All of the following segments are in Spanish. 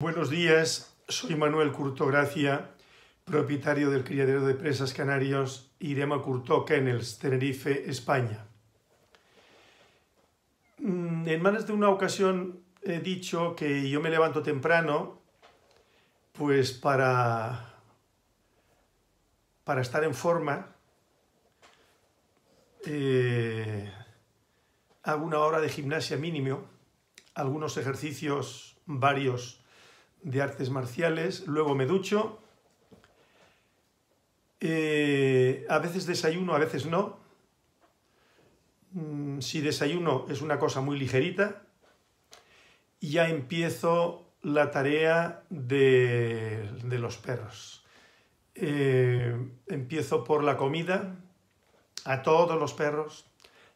Buenos días, soy Manuel Curto Gracia, propietario del criadero de presas canarios Irema en Kennels, Tenerife, España. Mm, en más de una ocasión he dicho que yo me levanto temprano pues para, para estar en forma. Eh, hago una hora de gimnasia mínimo, algunos ejercicios varios de artes marciales, luego me ducho, eh, a veces desayuno, a veces no. Mm, si desayuno es una cosa muy ligerita, ya empiezo la tarea de, de los perros. Eh, empiezo por la comida a todos los perros.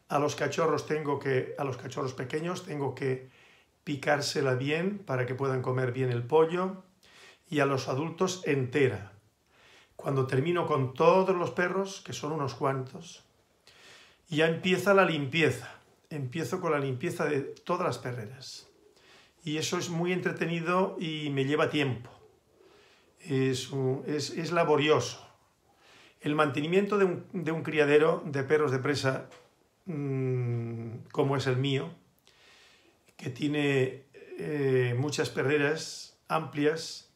A los cachorros tengo que, a los cachorros pequeños tengo que picársela bien para que puedan comer bien el pollo y a los adultos entera. Cuando termino con todos los perros, que son unos cuantos, ya empieza la limpieza. Empiezo con la limpieza de todas las perreras. Y eso es muy entretenido y me lleva tiempo. Es, laborioso. El mantenimiento de un, criadero de perros de presa mm, como es el mío, que tiene eh, muchas perreras amplias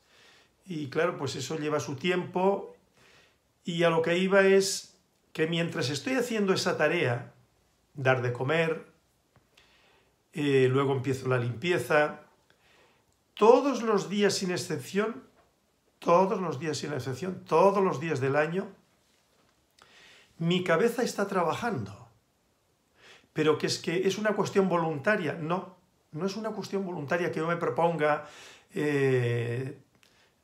y claro, pues eso lleva su tiempo y a lo que iba es que mientras estoy haciendo esa tarea, dar de comer, eh, luego empiezo la limpieza, todos los días sin excepción, todos los días sin excepción, todos los días del año, mi cabeza está trabajando. Pero que es que es una cuestión voluntaria, no, no es una cuestión voluntaria que yo me proponga eh,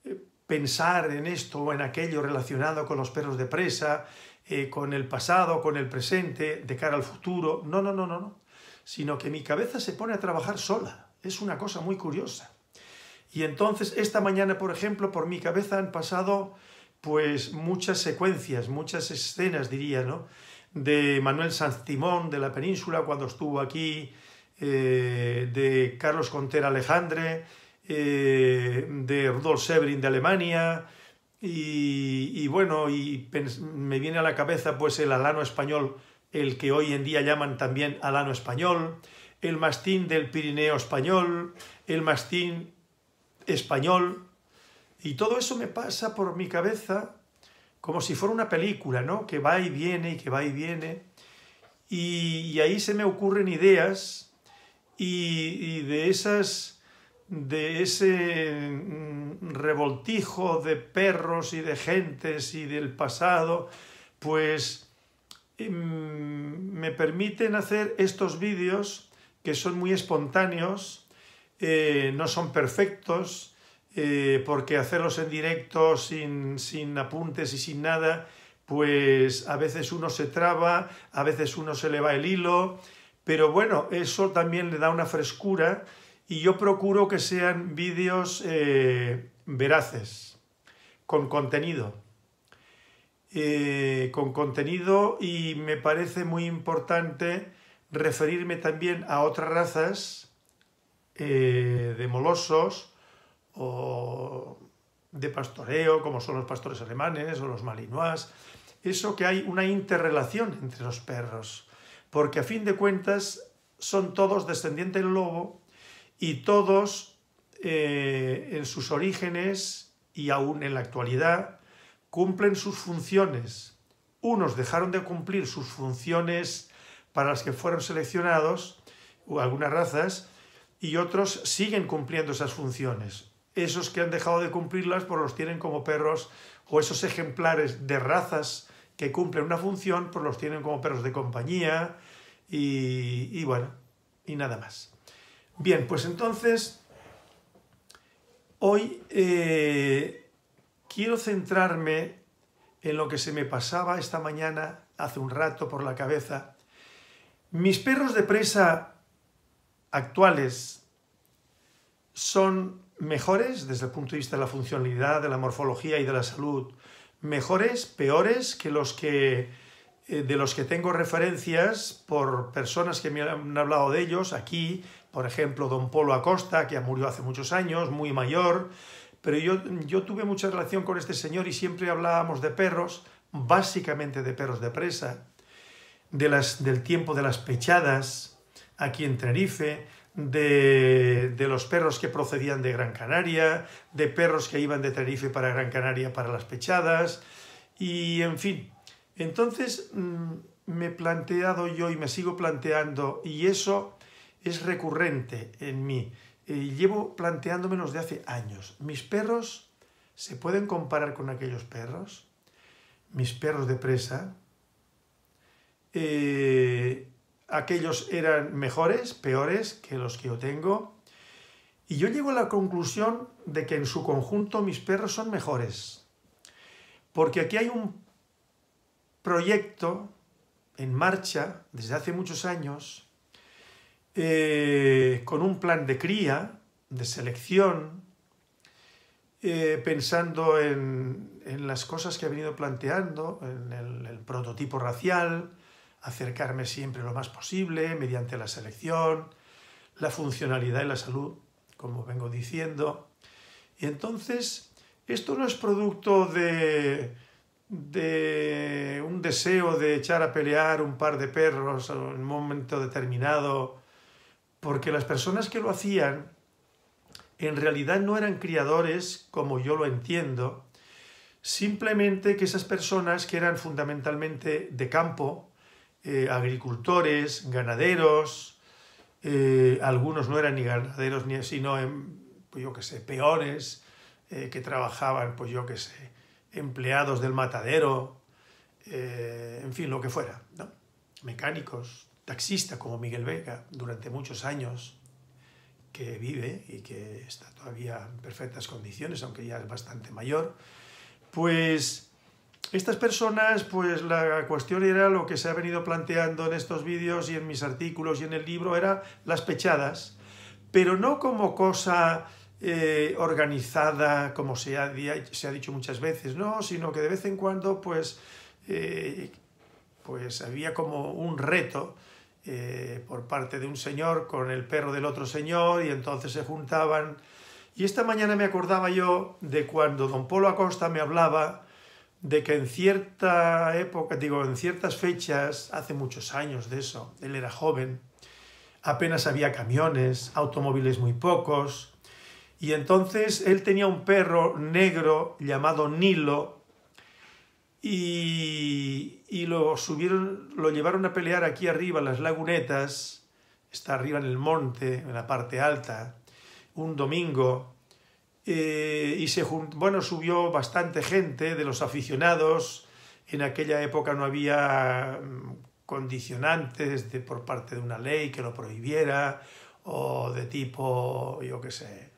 eh, pensar en esto o en aquello relacionado con los perros de presa, eh, con el pasado, con el presente, de cara al futuro. No, no, no, no, no. Sino que mi cabeza se pone a trabajar sola. Es una cosa muy curiosa. Y entonces esta mañana, por ejemplo, por mi cabeza han pasado pues muchas secuencias, muchas escenas, diría, ¿no? De Manuel Sanz de la península cuando estuvo aquí eh, de Carlos Contera Alejandre, eh, de Rudolf Sebrin de Alemania, y, bueno, y me viene a la cabeza pues el alano español, el que hoy en día llaman también alano español, el mastín del Pirineo español, el mastín español, y todo eso me pasa por mi cabeza como si fuera una película, ¿no? Que va y viene y que va y viene. y ahí se me ocurren ideas y, de esas de ese mm, revoltijo de perros y de gentes y del pasado, pues em, me permiten hacer estos vídeos que son muy espontáneos, eh, no son perfectos, eh, porque hacerlos en directo sin, sin apuntes y sin nada, pues a veces uno se traba, a veces uno se le va el hilo, pero bueno, eso también le da una frescura y yo procuro que sean vídeos eh, veraces, con contenido. Eh, con contenido y me parece muy importante referirme también a otras razas eh, de molosos o de pastoreo, como son los pastores alemanes o los malinois. Eso que hay una interrelación entre los perros porque a fin de cuentas son todos descendientes del lobo y todos eh, en sus orígenes y aún en la actualidad cumplen sus funciones. Unos dejaron de cumplir sus funciones para las que fueron seleccionados, o algunas razas, y otros siguen cumpliendo esas funciones. Esos que han dejado de cumplirlas, por pues los tienen como perros, o esos ejemplares de razas que cumplen una función, pues los tienen como perros de compañía y, bueno, y nada más. Bien, pues entonces, hoy eh, quiero centrarme en lo que se me pasaba esta mañana, hace un rato, por la cabeza. Mis perros de presa actuales son mejores desde el punto de vista de la funcionalidad, de la morfología y de la salud mejores, peores que los que eh, de los que tengo referencias por personas que me han hablado de ellos aquí, por ejemplo, don Polo Acosta, que murió hace muchos años, muy mayor, pero yo, tuve mucha relación con este señor y siempre hablábamos de perros, básicamente de perros de presa, de las, del tiempo de las pechadas, aquí en Tenerife, de, los perros que procedían de Gran Canaria, de perros que iban de Tenerife para Gran Canaria para las pechadas, y en fin. Entonces mm, me he planteado yo y me sigo planteando, y eso es recurrente en mí. Eh, llevo planteándome desde hace años. ¿Mis perros se pueden comparar con aquellos perros? ¿Mis perros de presa? Eh, aquellos eran mejores, peores que los que yo tengo. Y yo llego a la conclusión de que en su conjunto mis perros son mejores. Porque aquí hay un proyecto en marcha desde hace muchos años eh, con un plan de cría, de selección, eh, pensando en, las cosas que ha venido planteando, en el prototipo racial, acercarme siempre lo más posible mediante la selección, la funcionalidad y la salud, como vengo diciendo. Y entonces, esto no es producto de, de un deseo de echar a pelear un par de perros en un momento determinado, porque las personas que lo hacían en realidad no eran criadores como yo lo entiendo, simplemente que esas personas que eran fundamentalmente de campo, eh, agricultores, ganaderos, eh, algunos no eran ni ganaderos, ni, sino, em, pues yo qué sé, peones eh, que trabajaban, pues yo qué sé, empleados del matadero, en fin, lo que fuera, ¿no? mecánicos, taxista como Miguel Vega durante muchos años, que vive y que está todavía en perfectas condiciones, aunque ya es bastante mayor, pues estas personas, pues la cuestión era lo que se ha venido planteando en estos vídeos y en mis artículos y en el libro, era las pechadas, pero no como cosa eh, organizada, como se ha, se ha, dicho muchas veces, no, sino que de vez en cuando, pues, eh, pues había como un reto eh, por parte de un señor con el perro del otro señor y entonces se juntaban. Y esta mañana me acordaba yo de cuando don Polo Acosta me hablaba de que en cierta época, digo, en ciertas fechas, hace muchos años de eso, él era joven, apenas había camiones, automóviles muy pocos, y entonces él tenía un perro negro llamado Nilo, y, lo subieron, lo llevaron a pelear aquí arriba, en las lagunetas, está arriba en el monte, en la parte alta, un domingo, eh, y se bueno, subió bastante gente de los aficionados. En aquella época no había mm, condicionantes de, por parte de una ley que lo prohibiera o de tipo, yo qué sé,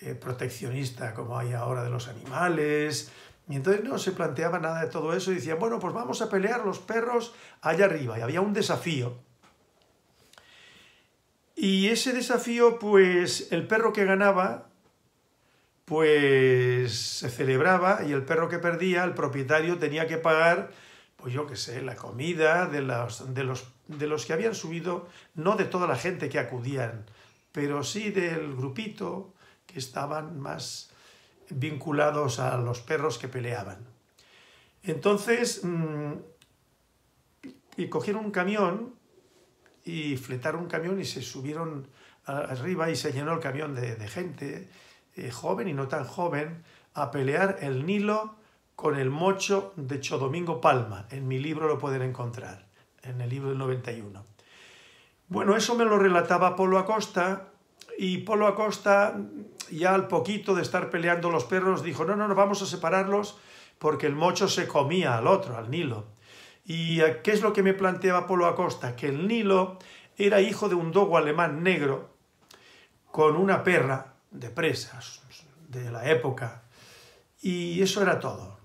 eh, proteccionista como hay ahora de los animales. Y entonces no se planteaba nada de todo eso y decían, bueno, pues vamos a pelear los perros allá arriba. Y había un desafío. Y ese desafío, pues el perro que ganaba pues se celebraba y el perro que perdía, el propietario tenía que pagar, pues yo qué sé, la comida de los, de, los, de los que habían subido, no de toda la gente que acudían, pero sí del grupito que estaban más vinculados a los perros que peleaban. Entonces, mm, y cogieron un camión y fletaron un camión y se subieron arriba y se llenó el camión de, de gente eh, joven y no tan joven, a pelear el Nilo con el mocho de Chodomingo Palma. En mi libro lo pueden encontrar, en el libro del 91. Bueno, eso me lo relataba Polo Acosta y Polo Acosta ya al poquito de estar peleando los perros dijo, no, no, no, vamos a separarlos porque el mocho se comía al otro, al Nilo. ¿Y qué es lo que me planteaba Polo Acosta? Que el Nilo era hijo de un dogo alemán negro con una perra de presas de la época. Y eso era todo.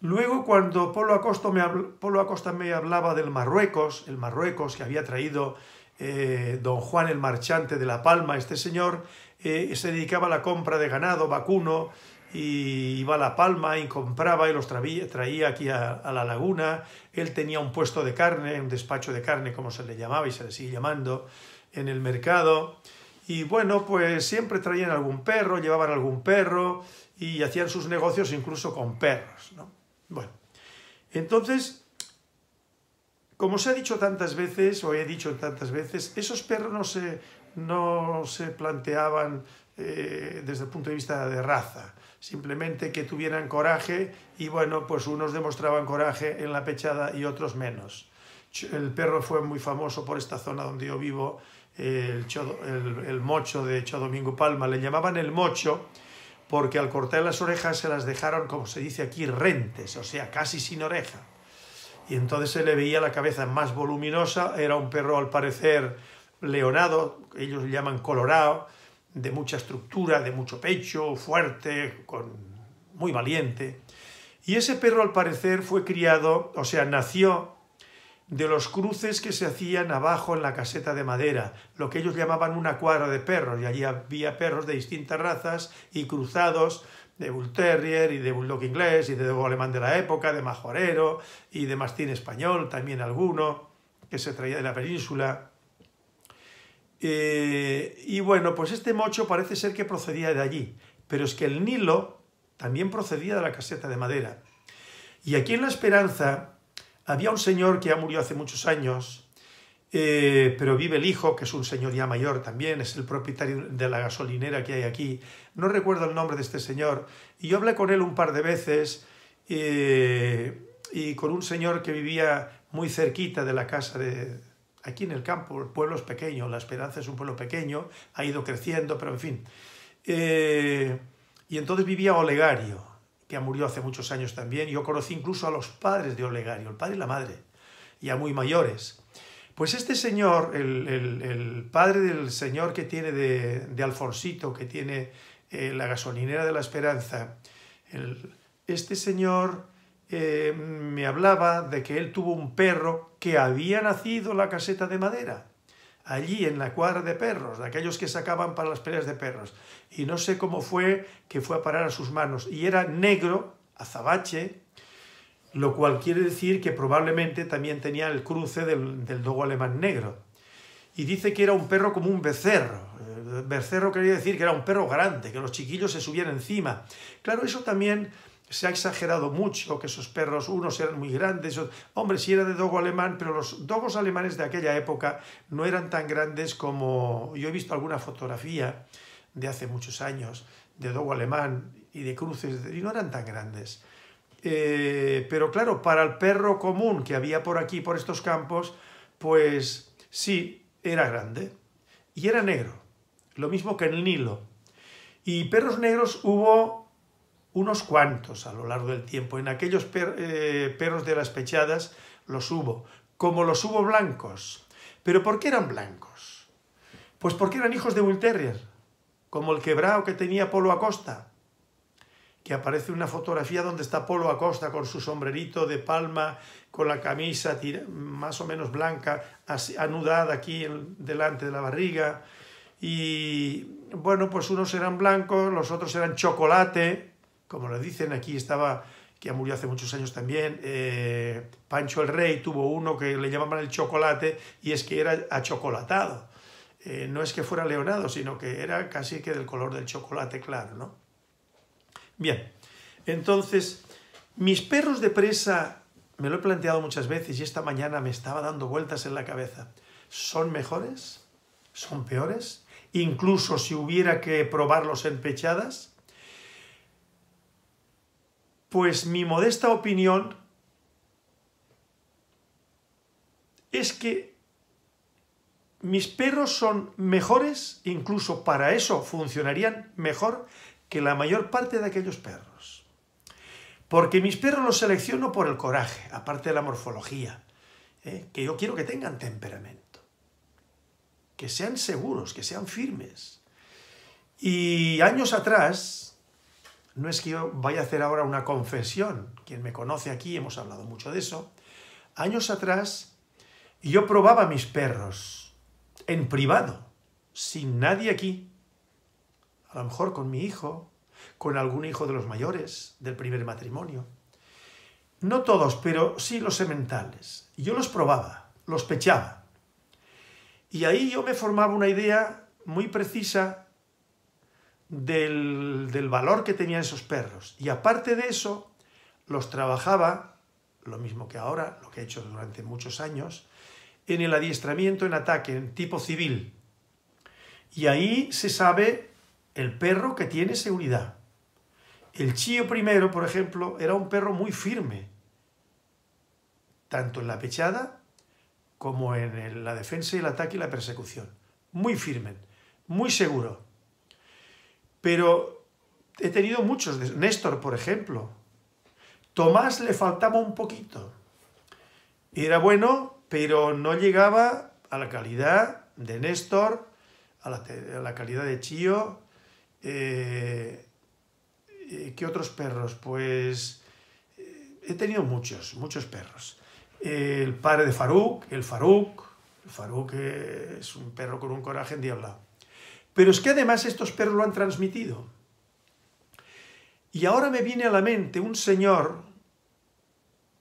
Luego, cuando Polo Acosta me, Acosta me hablaba del Marruecos, el Marruecos que había traído eh, don Juan el Marchante de La Palma, este señor eh, se dedicaba a la compra de ganado vacuno y iba a La Palma y compraba y los traía, aquí a, a, la laguna. Él tenía un puesto de carne, un despacho de carne, como se le llamaba y se le sigue llamando, en el mercado. Y bueno, pues siempre traían algún perro, llevaban algún perro y hacían sus negocios incluso con perros. ¿no? Bueno, entonces, como se ha dicho tantas veces, o he dicho tantas veces, esos perros no se, no se planteaban eh, desde el punto de vista de raza, simplemente que tuvieran coraje y bueno, pues unos demostraban coraje en la pechada y otros menos. El perro fue muy famoso por esta zona donde yo vivo el, mocho de Chodomingo Domingo Palma, le llamaban el mocho porque al cortar las orejas se las dejaron, como se dice aquí, rentes, o sea, casi sin oreja. Y entonces se le veía la cabeza más voluminosa, era un perro al parecer leonado, ellos le llaman colorado, de mucha estructura, de mucho pecho, fuerte, con, muy valiente. Y ese perro al parecer fue criado, o sea, nació de los cruces que se hacían abajo en la caseta de madera, lo que ellos llamaban una cuadra de perros, y allí había perros de distintas razas y cruzados de Bull Terrier y de Bulldog inglés y de Dog alemán de la época, de Majorero y de Mastín español, también alguno que se traía de la península. Eh, y bueno, pues este mocho parece ser que procedía de allí, pero es que el Nilo también procedía de la caseta de madera. Y aquí en La Esperanza había un señor que ha murió hace muchos años, eh, pero vive el hijo, que es un señor ya mayor también, es el propietario de la gasolinera que hay aquí. No recuerdo el nombre de este señor. Y yo hablé con él un par de veces eh, y con un señor que vivía muy cerquita de la casa de... Aquí en el campo, el pueblo es pequeño, La Esperanza es un pueblo pequeño, ha ido creciendo, pero en fin. Eh, y entonces vivía Olegario, que murió hace muchos años también, yo conocí incluso a los padres de Olegario, el padre y la madre, ya muy mayores. Pues este señor, el, padre del señor que tiene de, Alfonsito, que tiene eh, la gasolinera de la esperanza, este señor eh, me hablaba de que él tuvo un perro que había nacido en la caseta de madera allí en la cuadra de perros, de aquellos que sacaban para las peleas de perros. Y no sé cómo fue que fue a parar a sus manos. Y era negro, azabache, lo cual quiere decir que probablemente también tenía el cruce del, del dogo alemán negro. Y dice que era un perro como un becerro. Eh, becerro quería decir que era un perro grande, que los chiquillos se subían encima. Claro, eso también se ha exagerado mucho, que esos perros, unos eran muy grandes, hombre, sí era de dogo alemán, pero los dogos alemanes de aquella época no eran tan grandes como yo he visto alguna fotografía de hace muchos años de dogo alemán y de cruces, y no eran tan grandes. Eh, pero claro, para el perro común que había por aquí, por estos campos, pues sí, era grande y era negro, lo mismo que el Nilo. Y perros negros hubo unos cuantos a lo largo del tiempo. En aquellos eh, perros de las pechadas los hubo, como los hubo blancos. ¿Pero por qué eran blancos? Pues porque eran hijos de Will como el quebrado que tenía Polo Acosta, que aparece una fotografía donde está Polo Acosta con su sombrerito de palma, con la camisa más o menos blanca, anudada aquí delante de la barriga. Y bueno, pues unos eran blancos, los otros eran chocolate, como lo dicen, aquí estaba, que murió hace muchos años también, eh, Pancho el Rey tuvo uno que le llamaban el chocolate y es que era achocolatado. Eh, no es que fuera leonado, sino que era casi que del color del chocolate claro, ¿no? Bien, entonces, mis perros de presa, me lo he planteado muchas veces y esta mañana me estaba dando vueltas en la cabeza, ¿son mejores? ¿Son peores? Incluso si hubiera que probarlos en pechadas, pues mi modesta opinión es que mis perros son mejores, incluso para eso funcionarían mejor que la mayor parte de aquellos perros. Porque mis perros los selecciono por el coraje, aparte de la morfología, ¿eh? que yo quiero que tengan temperamento, que sean seguros, que sean firmes. Y años atrás, no es que yo vaya a hacer ahora una confesión. Quien me conoce aquí, hemos hablado mucho de eso. Años atrás, yo probaba mis perros en privado, sin nadie aquí. A lo mejor con mi hijo, con algún hijo de los mayores, del primer matrimonio. No todos, pero sí los sementales. Yo los probaba, los pechaba. Y ahí yo me formaba una idea muy precisa del, valor que tenían esos perros. Y aparte de eso, los trabajaba, lo mismo que ahora, lo que he hecho durante muchos años, en el adiestramiento en ataque, en tipo civil. Y ahí se sabe el perro que tiene seguridad. El Chío primero, por ejemplo, era un perro muy firme, tanto en la pechada como en la defensa y el ataque y la persecución. Muy firme, muy seguro. Pero he tenido muchos. Néstor, por ejemplo. Tomás le faltaba un poquito. Era bueno, pero no llegaba a la calidad de Néstor, a la, calidad de Chío. Eh, eh, ¿Qué otros perros? Pues eh, he tenido muchos, muchos perros. el padre de Faruk, el Faruk. El Faruk es un perro con un coraje endiablado. Pero es que además estos perros lo han transmitido. Y ahora me viene a la mente un señor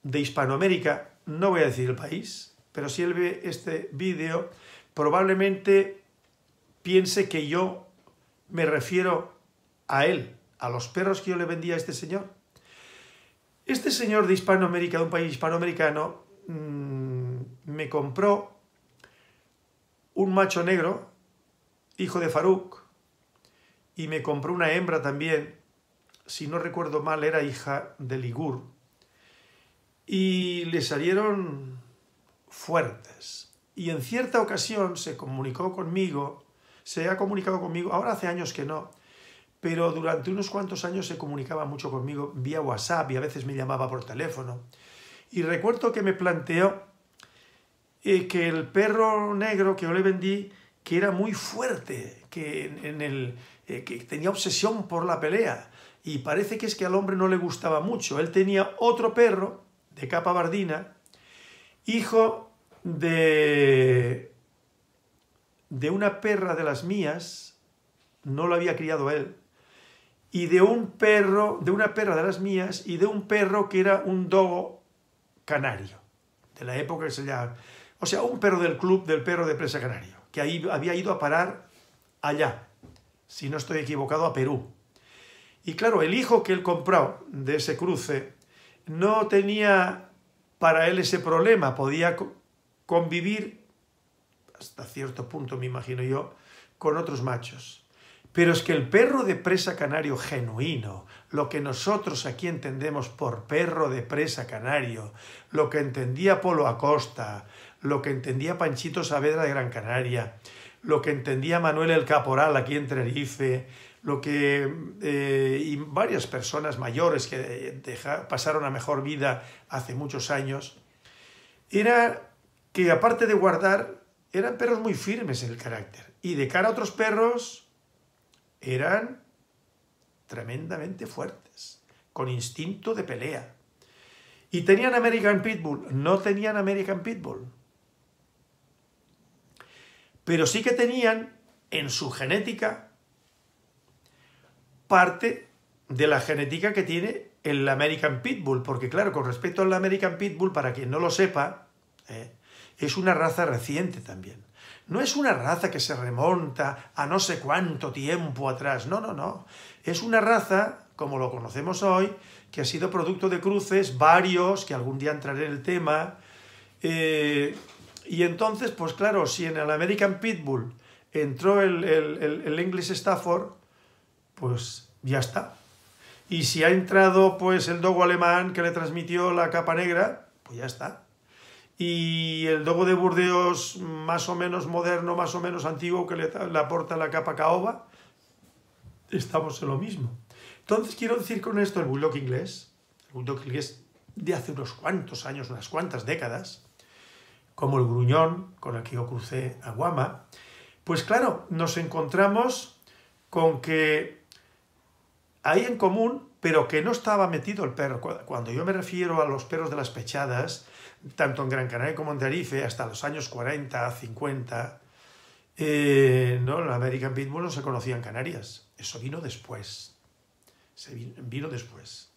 de Hispanoamérica, no voy a decir el país, pero si él ve este vídeo, probablemente piense que yo me refiero a él, a los perros que yo le vendía a este señor. Este señor de Hispanoamérica, de un país hispanoamericano, mm, me compró un macho negro hijo de Faruk y me compró una hembra también, si no recuerdo mal era hija de Ligur, y le salieron fuertes. Y en cierta ocasión se comunicó conmigo, se ha comunicado conmigo, ahora hace años que no, pero durante unos cuantos años se comunicaba mucho conmigo vía WhatsApp y a veces me llamaba por teléfono. Y recuerdo que me planteó eh, que el perro negro que yo le vendí que era muy fuerte, eh, que, tenía obsesión por la pelea. Y parece que es que al hombre no le gustaba mucho. Él tenía otro perro de capa bardina, hijo de, de una perra de las mías, no lo había criado él, y de un perro, de una perra de las mías, y de un perro que era un dogo canario, de la época que se llama, o sea, un perro del club del perro de presa canario que había ido a parar allá, si no estoy equivocado, a Perú. Y claro, el hijo que él compró de ese cruce no tenía para él ese problema, podía convivir, hasta cierto punto me imagino yo, con otros machos. Pero es que el perro de presa canario genuino, lo que nosotros aquí entendemos por perro de presa canario, lo que entendía Polo Acosta, lo que entendía Panchito Saavedra de Gran Canaria, lo que entendía Manuel el Caporal aquí en Tenerife, lo que eh, y varias personas mayores que eh, pasaron a mejor vida hace muchos años, era que aparte de guardar, eran perros muy firmes en el carácter. Y de cara a otros perros, eran tremendamente fuertes, con instinto de pelea. Y tenían American Pitbull, no tenían American Pitbull pero sí que tenían en su genética parte de la genética que tiene el American Pitbull, porque claro, con respecto al American Pitbull, para quien no lo sepa, ¿eh? es una raza reciente también. No es una raza que se remonta a no sé cuánto tiempo atrás, no, no, no. Es una raza, como lo conocemos hoy, que ha sido producto de cruces varios, que algún día entraré en el tema, eh, y entonces, pues claro, si en el American Pitbull entró el, English Stafford, pues ya está. Y si ha entrado pues el dogo alemán que le transmitió la capa negra, pues ya está. Y el dogo de Burdeos más o menos moderno, más o menos antiguo que le, le aporta la capa caoba, estamos en lo mismo. Entonces quiero decir con esto el bulldog inglés, el bulldog inglés de hace unos cuantos años, unas cuantas décadas, como el gruñón con el que yo crucé a Guama, pues claro, nos encontramos con que hay en común, pero que no estaba metido el perro. Cuando yo me refiero a los perros de las pechadas, tanto en Gran Canaria como en Tenerife, hasta los años 40, 50, eh, no, el American Pitbull no se conocían en Canarias. Eso vino después. Se vino después.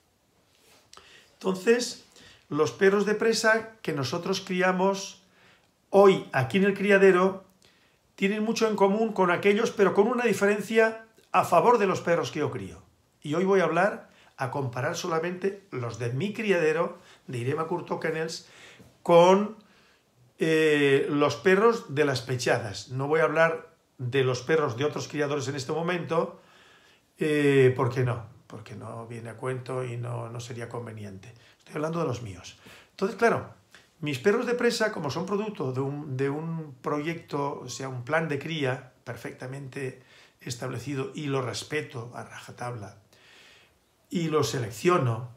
Entonces, los perros de presa que nosotros criamos hoy aquí en el criadero tienen mucho en común con aquellos, pero con una diferencia a favor de los perros que yo crío. Y hoy voy a hablar, a comparar solamente los de mi criadero, de Irema Kennels con eh, los perros de las pechadas. No voy a hablar de los perros de otros criadores en este momento, eh, porque no, porque no viene a cuento y no, no sería conveniente. Estoy hablando de los míos. Entonces, claro, mis perros de presa, como son producto de un, proyecto, o sea, un plan de cría perfectamente establecido y lo respeto a rajatabla y lo selecciono,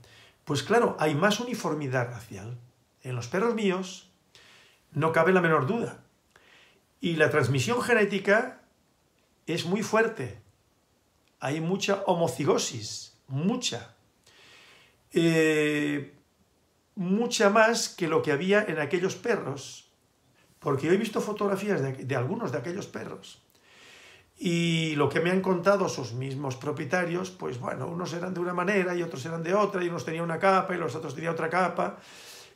pues claro, hay más uniformidad racial. En los perros míos no cabe la menor duda. Y la transmisión genética es muy fuerte. Hay mucha homocigosis, mucha. Eh, mucha más que lo que había en aquellos perros, porque yo he visto fotografías de, algunos de aquellos perros. Y lo que me han contado sus mismos propietarios, pues bueno, unos eran de una manera y otros eran de otra, y unos tenían una capa y los otros tenían otra capa,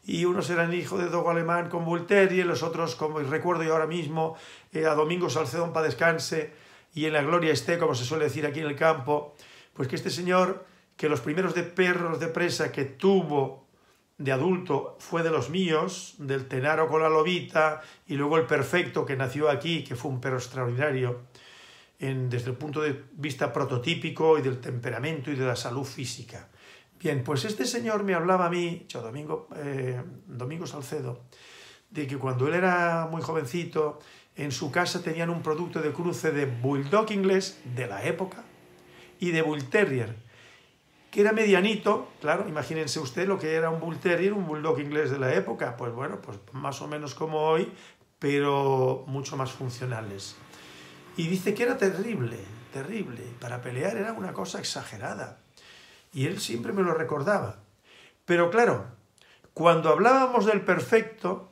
y unos eran hijos de Dogo Alemán con Volteri, y los otros, como recuerdo yo ahora mismo, eh, a Domingo Salcedón para descanse, y en la gloria esté, como se suele decir aquí en el campo, pues que este señor, que los primeros de perros de presa que tuvo de adulto fue de los míos, del Tenaro con la Lobita y luego el Perfecto que nació aquí, que fue un perro extraordinario en, desde el punto de vista prototípico y del temperamento y de la salud física. Bien, pues este señor me hablaba a mí, yo Domingo, eh, Domingo Salcedo, de que cuando él era muy jovencito, en su casa tenían un producto de cruce de bulldog inglés de la época y de bull terrier, que era medianito, claro, imagínense usted lo que era un Bull Terrier, un bulldog inglés de la época, pues bueno, pues más o menos como hoy, pero mucho más funcionales. Y dice que era terrible, terrible, para pelear era una cosa exagerada. Y él siempre me lo recordaba. Pero claro, cuando hablábamos del perfecto,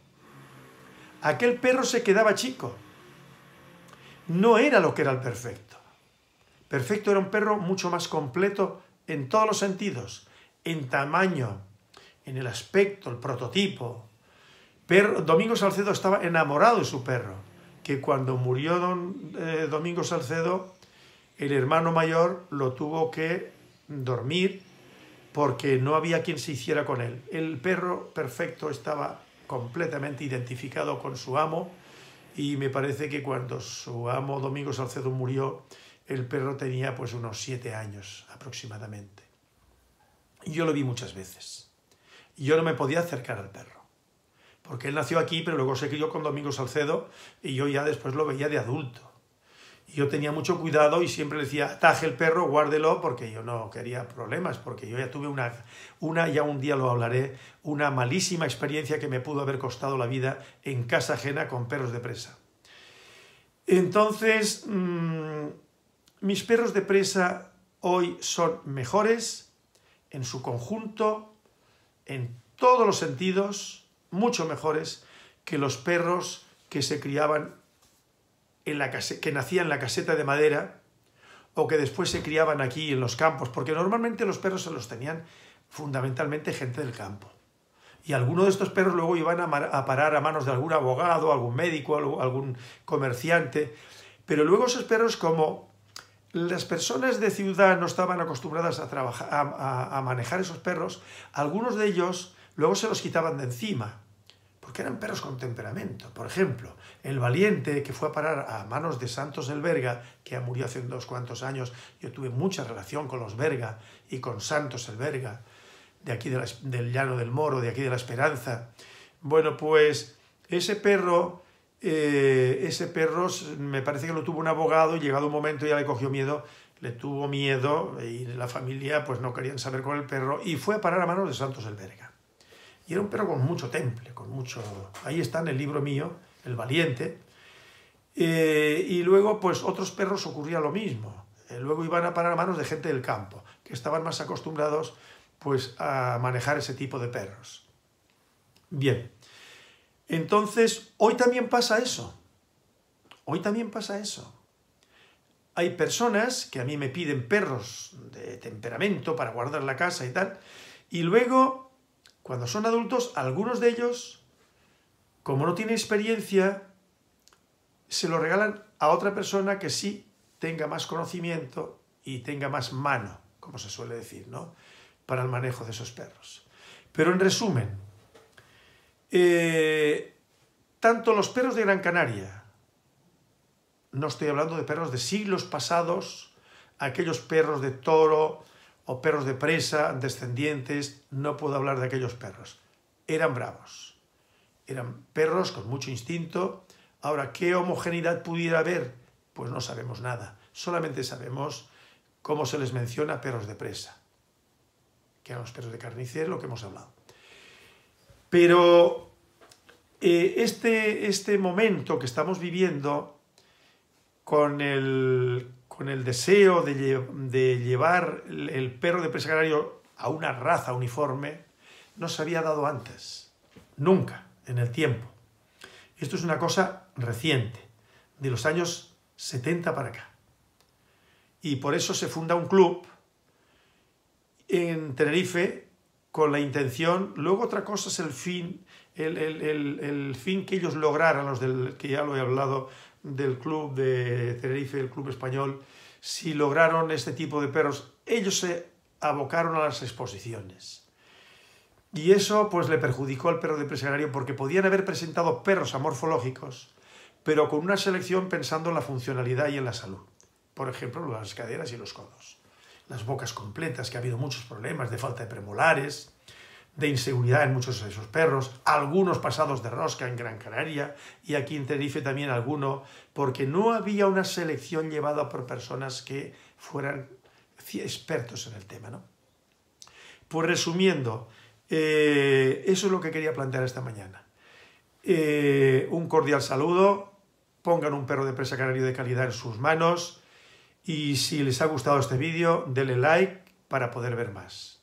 aquel perro se quedaba chico. No era lo que era el perfecto. Perfecto era un perro mucho más completo en todos los sentidos, en tamaño, en el aspecto, el prototipo. pero Domingo Salcedo estaba enamorado de su perro, que cuando murió don, eh, Domingo Salcedo, el hermano mayor lo tuvo que dormir porque no había quien se hiciera con él. El perro perfecto estaba completamente identificado con su amo y me parece que cuando su amo Domingo Salcedo murió, el perro tenía pues unos siete años aproximadamente. yo lo vi muchas veces. Y yo no me podía acercar al perro. Porque él nació aquí, pero luego se crió con Domingo Salcedo y yo ya después lo veía de adulto. yo tenía mucho cuidado y siempre decía, taje el perro, guárdelo, porque yo no quería problemas, porque yo ya tuve una, una, ya un día lo hablaré, una malísima experiencia que me pudo haber costado la vida en casa ajena con perros de presa. Entonces, mm, mis perros de presa hoy son mejores en su conjunto, en todos los sentidos, mucho mejores que los perros que se criaban en la que nacían en la caseta de madera o que después se criaban aquí en los campos, porque normalmente los perros se los tenían fundamentalmente gente del campo. Y algunos de estos perros luego iban a, a, parar a manos de algún abogado, algún médico, algún comerciante, pero luego esos perros como las personas de ciudad no estaban acostumbradas a, trabajar, a, manejar esos perros, algunos de ellos luego se los quitaban de encima, porque eran perros con temperamento. Por ejemplo, el valiente que fue a parar a manos de Santos del Verga, que murió hace unos cuantos años, yo tuve mucha relación con los Verga y con Santos el Verga, de aquí del Llano del Moro, de aquí de la Esperanza. Bueno, pues ese perro eh, ese perro me parece que lo tuvo un abogado, y llegado un momento ya le cogió miedo, le tuvo miedo y la familia pues no querían saber con el perro y fue a parar a manos de Santos el Y era un perro con mucho temple, con mucho... Ahí está en el libro mío, El Valiente. Eh, y luego pues otros perros ocurría lo mismo. Eh, luego iban a parar a manos de gente del campo, que estaban más acostumbrados pues a manejar ese tipo de perros. Bien, entonces, hoy también pasa eso. Hoy también pasa eso. Hay personas que a mí me piden perros de temperamento para guardar la casa y tal, y luego, cuando son adultos, algunos de ellos, como no tienen experiencia, se lo regalan a otra persona que sí tenga más conocimiento y tenga más mano, como se suele decir, ¿no? Para el manejo de esos perros. Pero en resumen, eh, tanto los perros de Gran Canaria, no estoy hablando de perros de siglos pasados, aquellos perros de toro o perros de presa, descendientes, no puedo hablar de aquellos perros. Eran bravos, eran perros con mucho instinto. Ahora, ¿qué homogeneidad pudiera haber? Pues no sabemos nada, solamente sabemos cómo se les menciona perros de presa, que eran los perros de carnicero, lo que hemos hablado. Pero eh, este, este, momento que estamos viviendo con el, deseo de, llevar el, perro de presa a una raza uniforme, no se había dado antes, nunca, en el tiempo. Esto es una cosa reciente, de los años 70 para acá. Y por eso se funda un club en Tenerife con la intención. Luego otra cosa es el fin, el, fin que ellos lograran, los del que ya lo he hablado del club de Tenerife, el club español, si lograron este tipo de perros, ellos se abocaron a las exposiciones. Y eso pues le perjudicó al perro de empresario porque podían haber presentado perros amorfológicos, pero con una selección pensando en la funcionalidad y en la salud. Por ejemplo, las caderas y los codos las bocas completas, que ha habido muchos problemas de falta de premolares, de inseguridad en muchos de esos perros, algunos pasados de rosca en Gran Canaria y aquí en Tenerife también alguno, porque no había una selección llevada por personas que fueran expertos en el tema. ¿no? Pues resumiendo, eh, eso es lo que quería plantear esta mañana. Eh, un cordial saludo, pongan un perro de presa canario de calidad en sus manos, y si les ha gustado este vídeo, denle like para poder ver más.